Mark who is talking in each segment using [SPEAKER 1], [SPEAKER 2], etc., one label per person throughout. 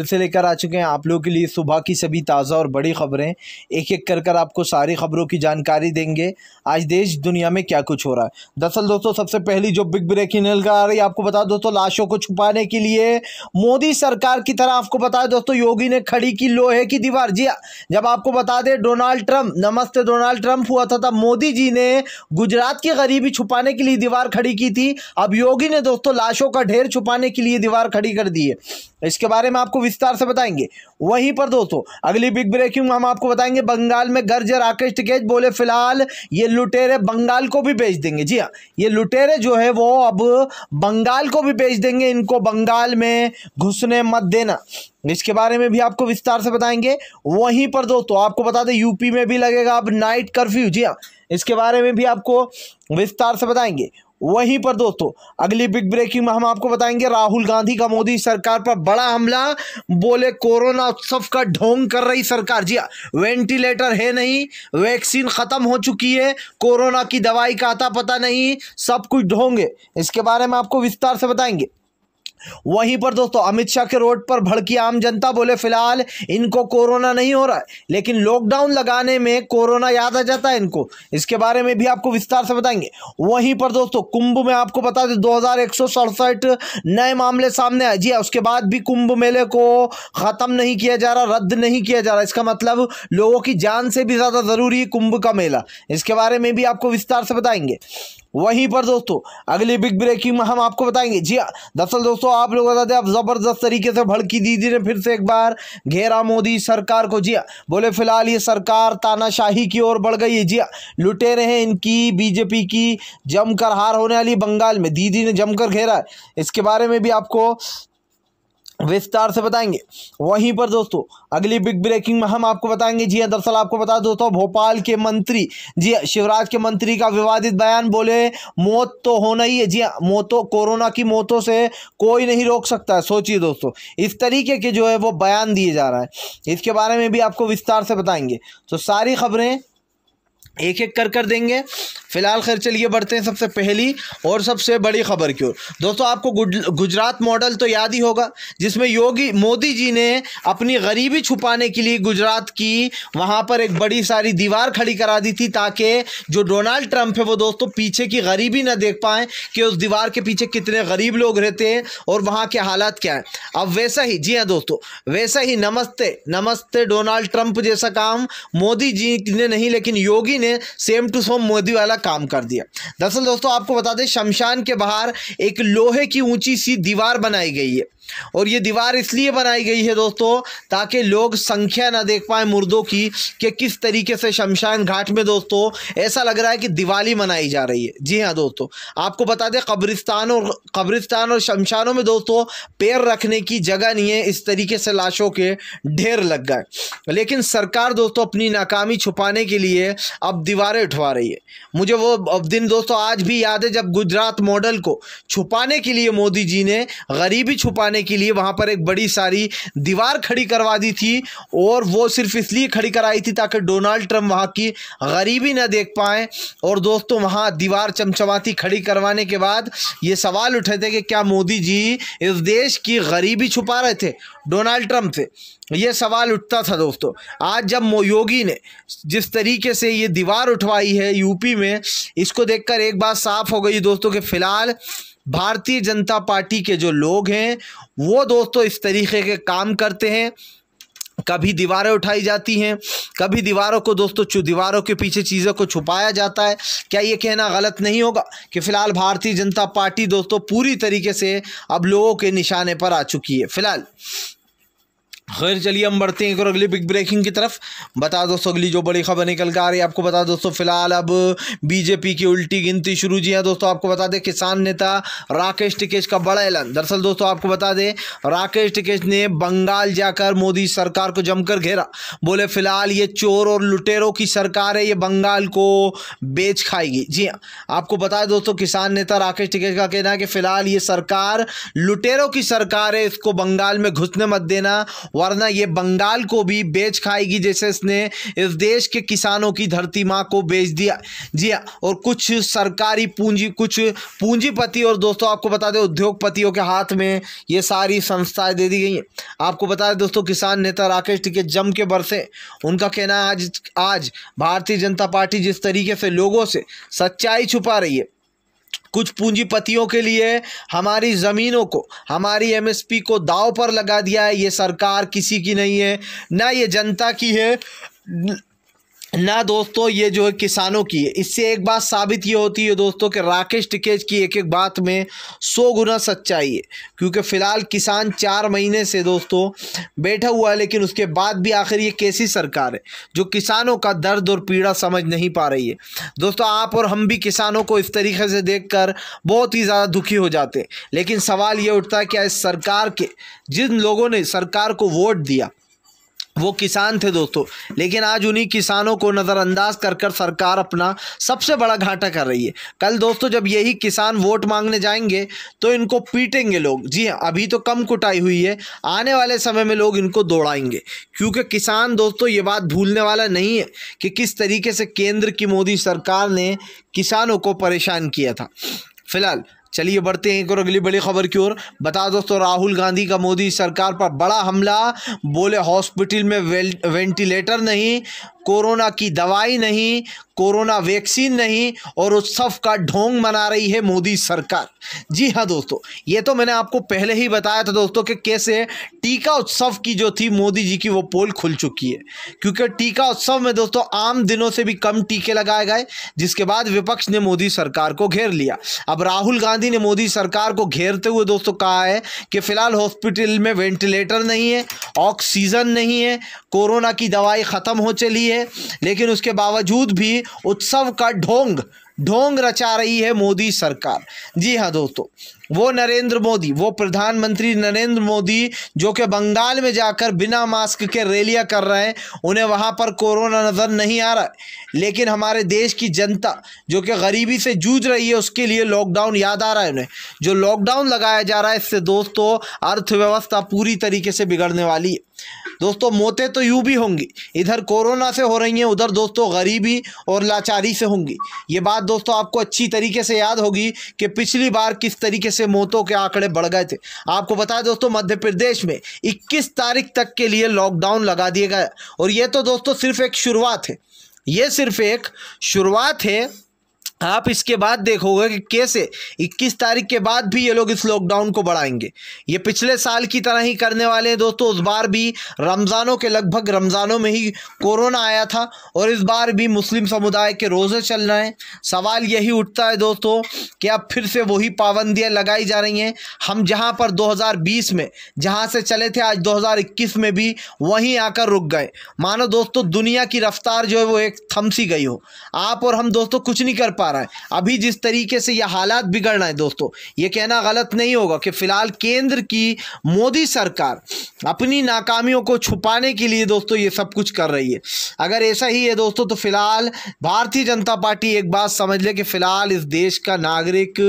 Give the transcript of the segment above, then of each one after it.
[SPEAKER 1] फिर से लेकर आ चुके हैं आप लोगों के लिए सुबह की सभी ताज़ा और बड़ी खबरें एक एक कर कर आपको सारी खबरों की जानकारी देंगे आज देश दुनिया में क्या कुछ हो रहा है दरअसल दोस्तों सबसे पहली जो बिग ब्रेकिंग न्यूज आ रही है आपको बता दोस्तों लाशों को छुपाने के लिए मोदी सरकार की तरह आपको बता दोस्तों योगी ने खड़ी की लोहे की दीवार जी हाँ, जब आपको बता दें Donald Trump Namaste Donald Trump हुआ था तब मोदी जी ने गुजरात की गरीबी छुपाने के लिए दीवार खड़ी की थी अब योगी ने दोस्तों लाशों का ढेर छुपाने के लिए दीवार खड़ी कर दी है इसके बारे में आपको विस्तार से बताएंगे वहीं पर दोस्तों अगली बिग ब्रेकिंग में हम आपको बताएंगे बंगाल में गर्जर राकेश टिकेज बोले फिलहाल ये लुटेरे बंगाल को भी बेच देंगे जी हाँ ये लुटेरे जो है वो अब बंगाल को भी बेच देंगे इनको बंगाल में घुसने मत देना इसके बारे में भी आपको विस्तार से बताएंगे वहीं पर दोस्तों आपको बता दें यूपी में भी लगेगा अब नाइट कर्फ्यू जी हाँ इसके बारे में भी आपको विस्तार से बताएंगे वहीं पर दोस्तों अगली बिग ब्रेकिंग में हम आपको बताएंगे राहुल गांधी का मोदी सरकार पर बड़ा हमला बोले कोरोना उत्सव का ढोंग कर रही सरकार जी हाँ, वेंटिलेटर है नहीं वैक्सीन ख़त्म हो चुकी है कोरोना की दवाई का आता पता नहीं सब कुछ ढोंगे इसके बारे में आपको विस्तार से बताएंगे वहीं पर दोस्तों अमित शाह के रोड पर भड़की आम जनता बोले फिलहाल इनको कोरोना नहीं हो रहा है लेकिन लॉकडाउन लगाने में कोरोना याद आ जाता है इनको इसके बारे में भी आपको विस्तार से बताएंगे वहीं पर दोस्तों कुंभ में आपको बता दें दो नए मामले सामने आए जी हाँ, उसके बाद भी कुंभ मेले को ख़त्म नहीं किया जा रहा रद्द नहीं किया जा रहा इसका मतलब लोगों की जान से भी ज़्यादा ज़रूरी है कुंभ का मेला इसके बारे में भी आपको विस्तार से बताएंगे वहीं पर दोस्तों अगली बिग ब्रेकिंग में हम आपको बताएंगे जी हाँ दरअसल दोस्तों आप लोग बताते आप ज़बरदस्त तरीके से भड़की दीदी ने फिर से एक बार घेरा मोदी सरकार को जिया हाँ, बोले फिलहाल ये सरकार तानाशाही की ओर बढ़ गई है जिया हाँ, लुटे रहे हैं इनकी बीजेपी की जमकर हार होने वाली बंगाल में दीदी ने जमकर घेरा इसके बारे में भी आपको विस्तार से बताएंगे वहीं पर दोस्तों अगली बिग ब्रेकिंग में हम आपको बताएंगे जी हाँ दरअसल आपको बता दोस्तों भोपाल के मंत्री जी हाँ, शिवराज के मंत्री का विवादित बयान बोले मौत तो होना ही है जी हाँ मौतों कोरोना की मौतों से कोई नहीं रोक सकता है सोचिए दोस्तों इस तरीके के जो है वो बयान दिए जा रहा है इसके बारे में भी आपको विस्तार से बताएंगे तो सारी खबरें एक एक कर कर देंगे फिलहाल खैर चलिए बढ़ते हैं सबसे पहली और सबसे बड़ी खबर की ओर दोस्तों आपको गुजरात मॉडल तो याद ही होगा जिसमें योगी मोदी जी ने अपनी गरीबी छुपाने के लिए गुजरात की वहाँ पर एक बड़ी सारी दीवार खड़ी करा दी थी ताकि जो डोनाल्ड ट्रंप है वो दोस्तों पीछे की गरीबी ना देख पाएँ कि उस दीवार के पीछे कितने गरीब लोग रहते हैं और वहाँ के हालात क्या हैं अब वैसा ही जी हाँ दोस्तों वैसा ही नमस्ते नमस्ते डोनाल्ड ट्रंप जैसा काम मोदी जी ने नहीं लेकिन योगी ने सेम टू सोम मोदी वाला काम कर दिया दरअसल दोस्तों आपको बता दें शमशान के बाहर एक लोहे की ऊंची सी दीवार बनाई गई है और ये दीवार इसलिए बनाई गई है दोस्तों ताकि लोग संख्या ना देख पाए मुर्दों की कि किस तरीके से शमशान घाट में दोस्तों ऐसा लग रहा है कि दिवाली मनाई जा रही है जी हाँ दोस्तों आपको बता दें कब्रिस्तान और कब्रिस्तान और शमशानों में दोस्तों पैर रखने की जगह नहीं है इस तरीके से लाशों के ढेर लग गए लेकिन सरकार दोस्तों अपनी नाकामी छुपाने के लिए अब दीवारें उठवा रही है मुझे वो दिन दोस्तों आज भी याद है जब गुजरात मॉडल को छुपाने के लिए मोदी जी ने गरीबी छुपाने जाने के लिए वहां पर एक बड़ी सारी दीवार खड़ी करवा दी थी और वो सिर्फ इसलिए खड़ी कराई थी ताकि डोनाल्ड ट्रंप वहां की गरीबी ना देख पाए और दोस्तों वहां दीवार चमचमाती खड़ी करवाने के बाद ये सवाल उठे थे कि क्या मोदी जी इस देश की गरीबी छुपा रहे थे डोनाल्ड ट्रंप से ये सवाल उठता था दोस्तों आज जब योगी ने जिस तरीके से ये दीवार उठवाई है यूपी में इसको देखकर एक बात साफ हो गई दोस्तों कि फिलहाल भारतीय जनता पार्टी के जो लोग हैं वो दोस्तों इस तरीके के काम करते हैं कभी दीवारें उठाई जाती हैं कभी दीवारों को दोस्तों दीवारों के पीछे चीज़ों को छुपाया जाता है क्या ये कहना गलत नहीं होगा कि फ़िलहाल भारतीय जनता पार्टी दोस्तों पूरी तरीके से अब लोगों के निशाने पर आ चुकी है फ़िलहाल खैर चलिए हम बढ़ते हैं एक और अगली बिग ब्रेकिंग की तरफ बता दोस्तों अगली जो बड़ी खबर निकल कर आ रही है आपको बता दोस्तों फिलहाल अब बीजेपी की उल्टी गिनती शुरू जी है दोस्तों आपको बता दें किसान नेता राकेश टिकेश का बड़ा ऐलान दरअसल दोस्तों आपको बता दें राकेश टिकेश ने बंगाल जाकर मोदी सरकार को जमकर घेरा बोले फिलहाल ये चोर और लुटेरों की सरकार है ये बंगाल को बेच खाएगी जी हाँ आपको बता दोस्तों किसान नेता राकेश टिकेश का कहना है कि फिलहाल ये सरकार लुटेरों की सरकार है इसको बंगाल में घुसने मत देना वरना ये बंगाल को भी बेच खाएगी जैसे इसने इस देश के किसानों की धरती माँ को बेच दिया जी हाँ, और कुछ सरकारी पूंजी कुछ पूंजीपति और दोस्तों आपको बता दें उद्योगपतियों के हाथ में ये सारी संस्थाएं दे दी गई हैं आपको बता दें दोस्तों किसान नेता राकेश टिके जम के बरसे उनका कहना है आज आज भारतीय जनता पार्टी जिस तरीके से लोगों से सच्चाई छुपा रही है कुछ पूंजीपतियों के लिए हमारी ज़मीनों को हमारी एमएसपी को दाव पर लगा दिया है ये सरकार किसी की नहीं है ना ये जनता की है ना दोस्तों ये जो है किसानों की है इससे एक बात साबित ये होती है दोस्तों कि राकेश टिकेज की एक एक बात में सौ गुना सच्चाई है क्योंकि फ़िलहाल किसान चार महीने से दोस्तों बैठा हुआ है लेकिन उसके बाद भी आखिर ये कैसी सरकार है जो किसानों का दर्द और पीड़ा समझ नहीं पा रही है दोस्तों आप और हम भी किसानों को इस तरीके से देख कर बहुत ही ज़्यादा दुखी हो जाते हैं लेकिन सवाल ये उठता है कि इस सरकार के जिन लोगों ने सरकार को वोट दिया वो किसान थे दोस्तों लेकिन आज उन्हीं किसानों को नज़रअंदाज कर कर सरकार अपना सबसे बड़ा घाटा कर रही है कल दोस्तों जब यही किसान वोट मांगने जाएंगे तो इनको पीटेंगे लोग जी हाँ अभी तो कम कुटाई हुई है आने वाले समय में लोग इनको दौड़ाएंगे क्योंकि किसान दोस्तों ये बात भूलने वाला नहीं है कि किस तरीके से केंद्र की मोदी सरकार ने किसानों को परेशान किया था फिलहाल चलिए बढ़ते हैं एक और अगली बड़ी खबर की ओर बता दोस्तों राहुल गांधी का मोदी सरकार पर बड़ा हमला बोले हॉस्पिटल में वेंटिलेटर नहीं कोरोना की दवाई नहीं कोरोना वैक्सीन नहीं और उत्सव का ढोंग मना रही है मोदी सरकार जी हाँ दोस्तों ये तो मैंने आपको पहले ही बताया था दोस्तों कि कैसे टीका उत्सव की जो थी मोदी जी की वो पोल खुल चुकी है क्योंकि टीका उत्सव में दोस्तों आम दिनों से भी कम टीके लगाए गए जिसके बाद विपक्ष ने मोदी सरकार को घेर लिया अब राहुल गांधी ने मोदी सरकार को घेरते हुए दोस्तों कहा है कि फिलहाल हॉस्पिटल में वेंटिलेटर नहीं है ऑक्सीजन नहीं है कोरोना की दवाई ख़त्म हो चली है है लेकिन उसके बावजूद भी उत्सव का ढोंग ढोंग रचा रही है मोदी सरकार जी हाँ दोस्तों वो नरेंद्र मोदी वो प्रधानमंत्री नरेंद्र मोदी जो कि बंगाल में जाकर बिना मास्क के रैलियां कर रहे हैं उन्हें वहाँ पर कोरोना नज़र नहीं आ रहा है लेकिन हमारे देश की जनता जो कि गरीबी से जूझ रही है उसके लिए लॉकडाउन याद आ रहा है उन्हें जो लॉकडाउन लगाया जा रहा है इससे दोस्तों अर्थव्यवस्था पूरी तरीके से बिगड़ने वाली है दोस्तों मौतें तो यूँ भी होंगी इधर कोरोना से हो रही हैं उधर दोस्तों गरीबी और लाचारी से होंगी ये बात दोस्तों आपको अच्छी तरीके से याद होगी कि पिछली बार किस तरीके से मौतों के आंकड़े बढ़ गए थे आपको बताया दोस्तों मध्य प्रदेश में इक्कीस तारीख तक के लिए लॉकडाउन लगा दिया गया और ये तो दोस्तों सिर्फ एक शुरुआत है ये सिर्फ एक शुरुआत है आप इसके बाद देखोगे कि कैसे 21 तारीख के बाद भी ये लोग इस लॉकडाउन को बढ़ाएंगे ये पिछले साल की तरह ही करने वाले हैं दोस्तों उस बार भी रमज़ानों के लगभग रमज़ानों में ही कोरोना आया था और इस बार भी मुस्लिम समुदाय के रोज़े चल रहे हैं सवाल यही उठता है दोस्तों कि अब फिर से वही पाबंदियाँ लगाई जा रही हैं हम जहाँ पर दो में जहाँ से चले थे आज दो में भी वहीं आकर रुक गए मानो दोस्तों दुनिया की रफ्तार जो है वो एक थमसी गई हो आप और हम दोस्तों कुछ नहीं कर पा पा रहा है अभी जिस तरीके से यह हालात बिगड़ रहे हैं दोस्तों ये कहना गलत नहीं होगा कि फ़िलहाल केंद्र की मोदी सरकार अपनी नाकामियों को छुपाने के लिए दोस्तों ये सब कुछ कर रही है अगर ऐसा ही है दोस्तों तो फ़िलहाल भारतीय जनता पार्टी एक बात समझ ले कि फ़िलहाल इस देश का नागरिक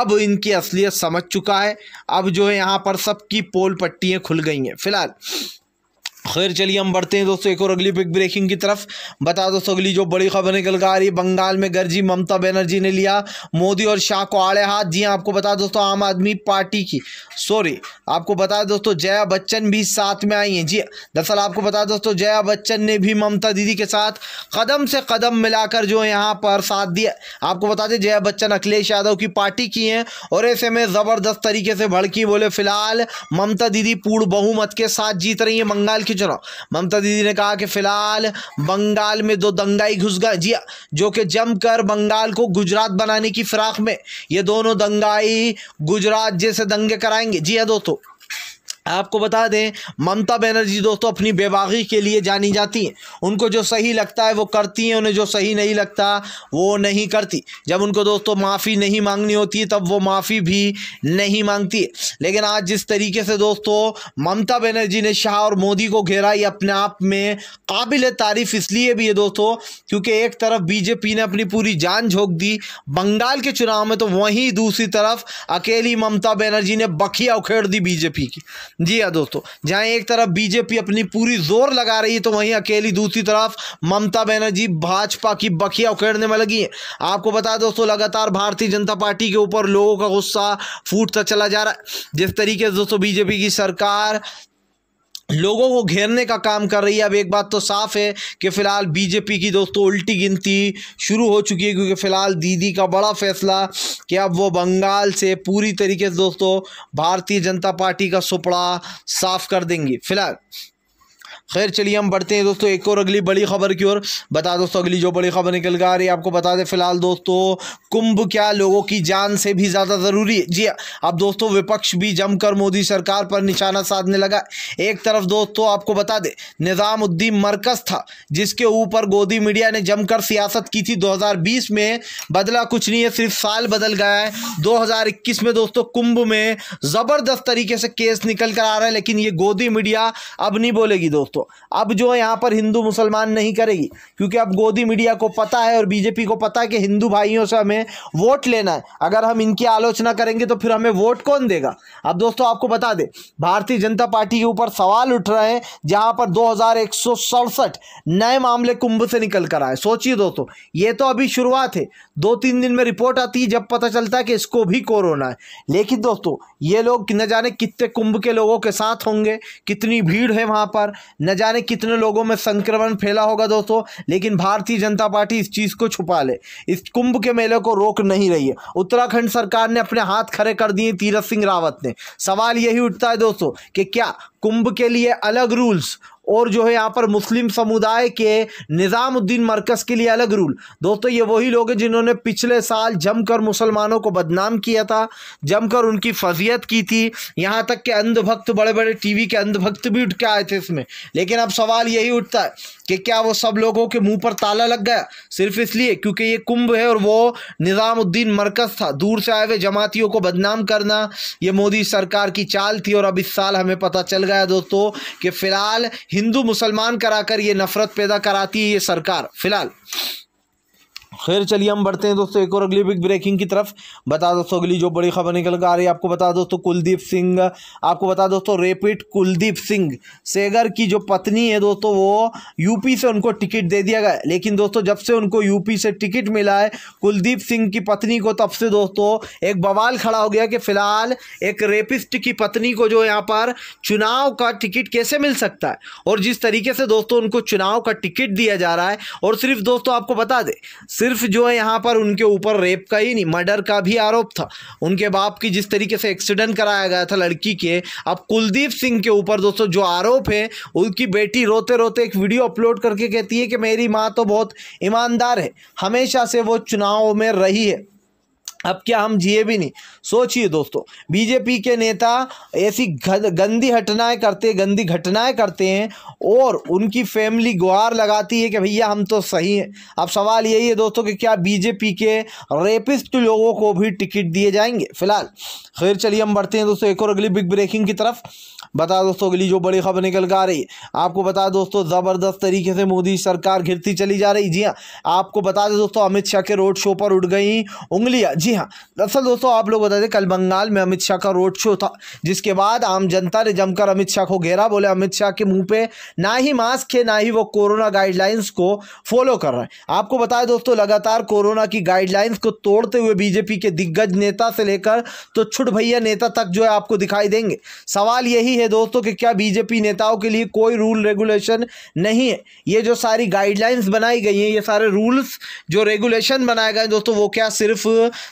[SPEAKER 1] अब इनकी असलियत समझ चुका है अब जो है यहाँ पर सबकी पोल पट्टियाँ खुल गई हैं फ़िलहाल खैर चलिए हम बढ़ते हैं दोस्तों एक और अगली बिग ब्रेकिंग की तरफ बता दोस्तों अगली जो बड़ी खबर निकल कर आ रही है बंगाल में गर्जी ममता बनर्जी ने लिया मोदी और शाह को आड़े हाथ जी हाँ, आपको बता दोस्तों आम आदमी पार्टी की सॉरी आपको बता दोस्तों जया बच्चन भी साथ में आई हैं जी दरअसल आपको बता दोस्तों जया बच्चन ने भी ममता दीदी के साथ कदम से कदम मिलाकर जो यहाँ पर साथ दिया आपको बता दें जया बच्चन अखिलेश यादव की पार्टी की हैं और ऐसे में ज़बरदस्त तरीके से भड़की बोले फिलहाल ममता दीदी पूर्ण बहुमत के साथ जीत रही है बंगाल की चुनाव ममता दीदी ने कहा कि फिलहाल बंगाल में दो दंगाई घुस गए जी हाँ, जो कि जमकर बंगाल को गुजरात बनाने की फिराक में ये दोनों दंगाई गुजरात जैसे दंगे कराएंगे जी हाँ दोस्तों आपको बता दें ममता बनर्जी दोस्तों अपनी बेबागी के लिए जानी जाती हैं उनको जो सही लगता है वो करती हैं उन्हें जो सही नहीं लगता वो नहीं करती जब उनको दोस्तों माफ़ी नहीं मांगनी होती तब वो माफ़ी भी नहीं मांगती लेकिन आज जिस तरीके से दोस्तों ममता बनर्जी ने शाह और मोदी को घेरा ये अपने आप में काबिल तारीफ इसलिए भी है दोस्तों क्योंकि एक तरफ बीजेपी ने अपनी पूरी जान झोंक दी बंगाल के चुनाव में तो वहीं दूसरी तरफ अकेली ममता बनर्जी ने बखिया उखेड़ दी बीजेपी की जी हाँ दोस्तों जहाँ एक तरफ बीजेपी अपनी पूरी जोर लगा रही है तो वहीं अकेली दूसरी तरफ ममता बनर्जी भाजपा की बखिया उखेड़ने में लगी है आपको बता दोस्तों लगातार भारतीय जनता पार्टी के ऊपर लोगों का गुस्सा फूटता चला जा रहा है जिस तरीके से दोस्तों बीजेपी की सरकार लोगों को घेरने का काम कर रही है अब एक बात तो साफ है कि फ़िलहाल बीजेपी की दोस्तों उल्टी गिनती शुरू हो चुकी है क्योंकि फ़िलहाल दीदी का बड़ा फैसला कि अब वो बंगाल से पूरी तरीके से दोस्तों भारतीय जनता पार्टी का सुपड़ा साफ कर देंगी फिलहाल खैर चलिए हम बढ़ते हैं दोस्तों एक और अगली बड़ी खबर की ओर बता दोस्तों अगली जो बड़ी खबर निकल कर आ रही है आपको बता दें फिलहाल दोस्तों कुंभ क्या लोगों की जान से भी ज़्यादा ज़रूरी है जी हाँ, अब दोस्तों विपक्ष भी जमकर मोदी सरकार पर निशाना साधने लगा एक तरफ दोस्तों आपको बता दें निज़ामुद्दीन मरकज़ था जिसके ऊपर गोदी मीडिया ने जमकर सियासत की थी बीस में बदला कुछ नहीं है सिर्फ साल बदल गया है इक्कीस में दोस्तों कुंभ में ज़बरदस्त तरीके से केस निकल कर आ रहा है लेकिन ये गोदी मीडिया अब नहीं बोलेगी दोस्तों दोस्तों अब जो है यहाँ पर हिंदू मुसलमान नहीं करेगी क्योंकि अब गोदी मीडिया को पता है और बीजेपी को पता है कि हिंदू भाइयों से हमें वोट लेना है अगर हम इनकी आलोचना करेंगे तो फिर हमें वोट कौन देगा अब दोस्तों आपको बता दें भारतीय जनता पार्टी के ऊपर सवाल उठ रहे हैं जहाँ पर दो नए मामले कुंभ से निकल कर आए सोचिए दोस्तों ये तो अभी शुरुआत है दो तीन दिन में रिपोर्ट आती है जब पता चलता है कि इसको भी कोरोना है लेकिन दोस्तों ये लोग न जाने कितने कुंभ के लोगों के साथ होंगे कितनी भीड़ है वहाँ पर न जाने कितने लोगों में संक्रमण फैला होगा दोस्तों लेकिन भारतीय जनता पार्टी इस चीज़ को छुपा ले इस कुंभ के मेले को रोक नहीं रही है उत्तराखंड सरकार ने अपने हाथ खड़े कर दिए तीरथ सिंह रावत ने सवाल यही उठता है दोस्तों कि क्या कुंभ के लिए अलग रूल्स और जो है यहाँ पर मुस्लिम समुदाय के निज़ामुद्दीन मरकज़ के लिए अलग रूल दोस्तों ये वही लोग हैं जिन्होंने पिछले साल जमकर मुसलमानों को बदनाम किया था जमकर उनकी फजीयत की थी यहाँ तक के अंधभक्त बड़े बड़े टीवी के अंधभक्त भी उठ के आए थे इसमें लेकिन अब सवाल यही उठता है कि क्या वो सब लोगों के मुँह पर ताला लग गया सिर्फ इसलिए क्योंकि ये कुंभ है और वो निज़ामुद्दीन मरकज़ था दूर से आए हुए जमातियों को बदनाम करना ये मोदी सरकार की चाल थी और अब इस साल हमें पता चल गया दोस्तों कि फ़िलहाल हिंदू मुसलमान कराकर ये नफ़रत पैदा कराती है ये सरकार फ़िलहाल खैर चलिए हम बढ़ते हैं दोस्तों एक और अगली बिग ब्रेकिंग की तरफ बता दोस्तों अगली जो बड़ी खबर निकल कर आ रही है आपको बता दोस्तों कुलदीप सिंह आपको बता दोस्तों रेपिड कुलदीप सिंह सेगर की जो पत्नी है दोस्तों वो यूपी से उनको टिकट दे दिया गया लेकिन दोस्तों जब से उनको यूपी से टिकट मिला है कुलदीप सिंह की पत्नी को तब से दोस्तों एक बवाल खड़ा हो गया कि फिलहाल एक रेपिस्ट की पत्नी को जो यहाँ पर चुनाव का टिकट कैसे मिल सकता है और जिस तरीके से दोस्तों उनको चुनाव का टिकट दिया जा रहा है और सिर्फ दोस्तों आपको बता दे सिर्फ सिर्फ जो है यहाँ पर उनके ऊपर रेप का ही नहीं मर्डर का भी आरोप था उनके बाप की जिस तरीके से एक्सीडेंट कराया गया था लड़की के अब कुलदीप सिंह के ऊपर दोस्तों जो आरोप है उनकी बेटी रोते रोते एक वीडियो अपलोड करके कहती है कि मेरी माँ तो बहुत ईमानदार है हमेशा से वो चुनाव में रही है अब क्या हम जिए भी नहीं सोचिए दोस्तों बीजेपी के नेता ऐसी गंदी घटनाएं करते हैं गंदी घटनाएं करते हैं और उनकी फैमिली गुहार लगाती है कि भैया हम तो सही हैं अब सवाल यही है दोस्तों कि क्या बीजेपी के रेपिस्ट लोगों को भी टिकट दिए जाएंगे फिलहाल खैर चलिए हम बढ़ते हैं दोस्तों एक और अगली बिग ब्रेकिंग की तरफ बता दोस्तों अगली जो बड़ी खबर निकल कर आ रही है आपको बता दोस्तों ज़बरदस्त तरीके से मोदी सरकार घिरती चली जा रही जी हाँ आपको बता दें दोस्तों अमित शाह के रोड शो पर उठ गई उंगलियाँ जी जी हाँ दरअसल दोस्तों आप लोग बता दें कल बंगाल में अमित शाह का रोड शो था जिसके बाद आम जनता ने जमकर अमित शाह को घेरा बोले अमित शाह के मुंह पे ना ही मास्क है ना ही वो कोरोना गाइडलाइंस को फॉलो कर रहे हैं आपको बताया दोस्तों लगातार कोरोना की गाइडलाइंस को तोड़ते हुए बीजेपी के दिग्गज नेता से लेकर तो छुट भैया नेता तक जो है आपको दिखाई देंगे सवाल यही है दोस्तों कि क्या बीजेपी नेताओं के लिए कोई रूल रेगुलेशन नहीं है ये जो सारी गाइडलाइंस बनाई गई हैं ये सारे रूल्स जो रेगुलेशन बनाए गए दोस्तों वो क्या सिर्फ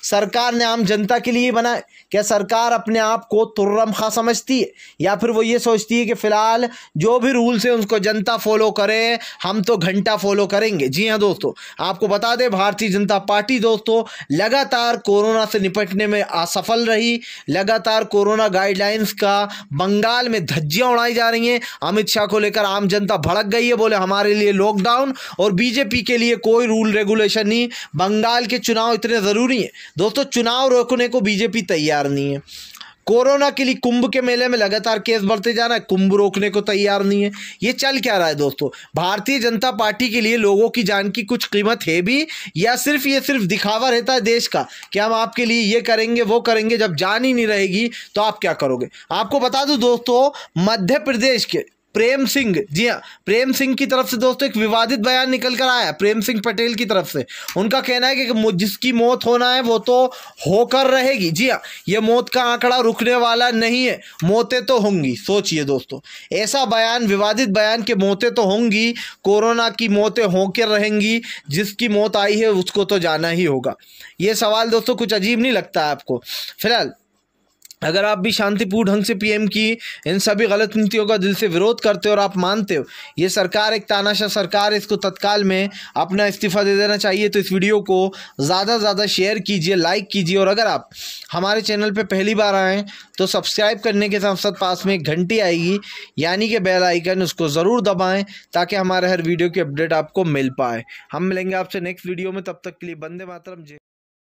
[SPEAKER 1] सरकार ने आम जनता के लिए बनाए क्या सरकार अपने आप को तुर्रम खा समझती है या फिर वो ये सोचती है कि फ़िलहाल जो भी रूल्स हैं उसको जनता फॉलो करे हम तो घंटा फॉलो करेंगे जी हाँ दोस्तों आपको बता दें भारतीय जनता पार्टी दोस्तों लगातार कोरोना से निपटने में असफल रही लगातार कोरोना गाइडलाइंस का बंगाल में धज्जियाँ उड़ाई जा रही हैं अमित शाह को लेकर आम जनता भड़क गई है बोले हमारे लिए लॉकडाउन और बीजेपी के लिए कोई रूल रेगुलेशन नहीं बंगाल के चुनाव इतने ज़रूरी हैं दोस्तों चुनाव रोकने को बीजेपी तैयार नहीं है कोरोना के लिए कुंभ के मेले में लगातार केस बढ़ते जा रहा है कुंभ रोकने को तैयार नहीं है ये चल क्या रहा है दोस्तों भारतीय जनता पार्टी के लिए लोगों की जान की कुछ कीमत है भी या सिर्फ ये सिर्फ दिखावा रहता है देश का कि हम आपके लिए ये करेंगे वो करेंगे जब जान ही नहीं रहेगी तो आप क्या करोगे आपको बता दूँ दोस्तों मध्य प्रदेश के प्रेम सिंह जी हाँ प्रेम सिंह की तरफ से दोस्तों एक विवादित बयान निकल कर आया प्रेम सिंह पटेल की तरफ से उनका कहना है कि जिसकी मौत होना है वो तो होकर रहेगी जी हाँ ये मौत का आंकड़ा रुकने वाला नहीं है मौतें तो होंगी सोचिए दोस्तों ऐसा बयान विवादित बयान के मौतें तो होंगी कोरोना की मौतें होकर रहेंगी जिसकी मौत आई है उसको तो जाना ही होगा ये सवाल दोस्तों कुछ अजीब नहीं लगता आपको फिलहाल अगर आप भी शांतिपूर्ण ढंग से पीएम की इन सभी गलत नीतियों का दिल से विरोध करते हो और आप मानते हो ये सरकार एक तानाशाह सरकार है इसको तत्काल में अपना इस्तीफा दे देना चाहिए तो इस वीडियो को ज़्यादा से ज़्यादा शेयर कीजिए लाइक कीजिए और अगर आप हमारे चैनल पर पहली बार आएँ तो सब्सक्राइब करने के साथ साथ पास में एक घंटी आएगी यानी कि बेल आइकन उसको ज़रूर दबाएँ ताकि हमारे हर वीडियो की अपडेट आपको मिल पाए हम मिलेंगे आपसे नेक्स्ट वीडियो में तब तक के लिए बंदे मातरम जी